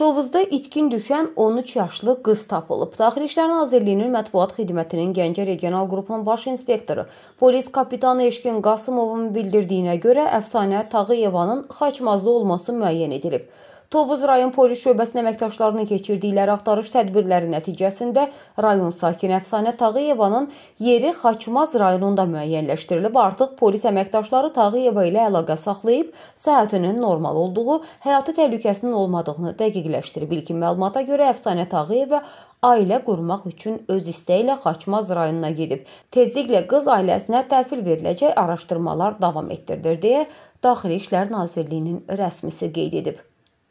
Tovuzda itkin düşən 13 yaşlı qız tapılıb. Daxili İşlər Nazirliyinin mətbuat xidmətinin Gəncə regional qrupunun baş inspektoru, polis kapitanı Eşkin Qasımovun bildirdiyinə görə Əfsanə Tağıyevanın Xaçmazda olması müəyyən edilib. Tovuz rayon polis şöbəsinin əməkdaşlarının keçirdikləri axtarış tədbirləri nəticəsində rayon sakini Əfsanə Tağıyevanın yeri Xaçmaz rayonunda müəyyənləşdirilib. Artıq polis əməkdaşları Tağıyeva ilə əlaqə saxlayıb səhhətinin normal olduğu, həyatı təhlükəsinin olmadığını dəqiqləşdirib. İlkin məlumata görə Əfsanə Tağıyeva ailə qurmaq üçün öz istəyi ilə Xaçmaz rayonuna gedib. Tezliklə qız ailəsinə təhvil veriləcək araşdırmalar davam etdirilir deyə Daxili İşlər Nazirliyinin rəsmisi qeyd edib.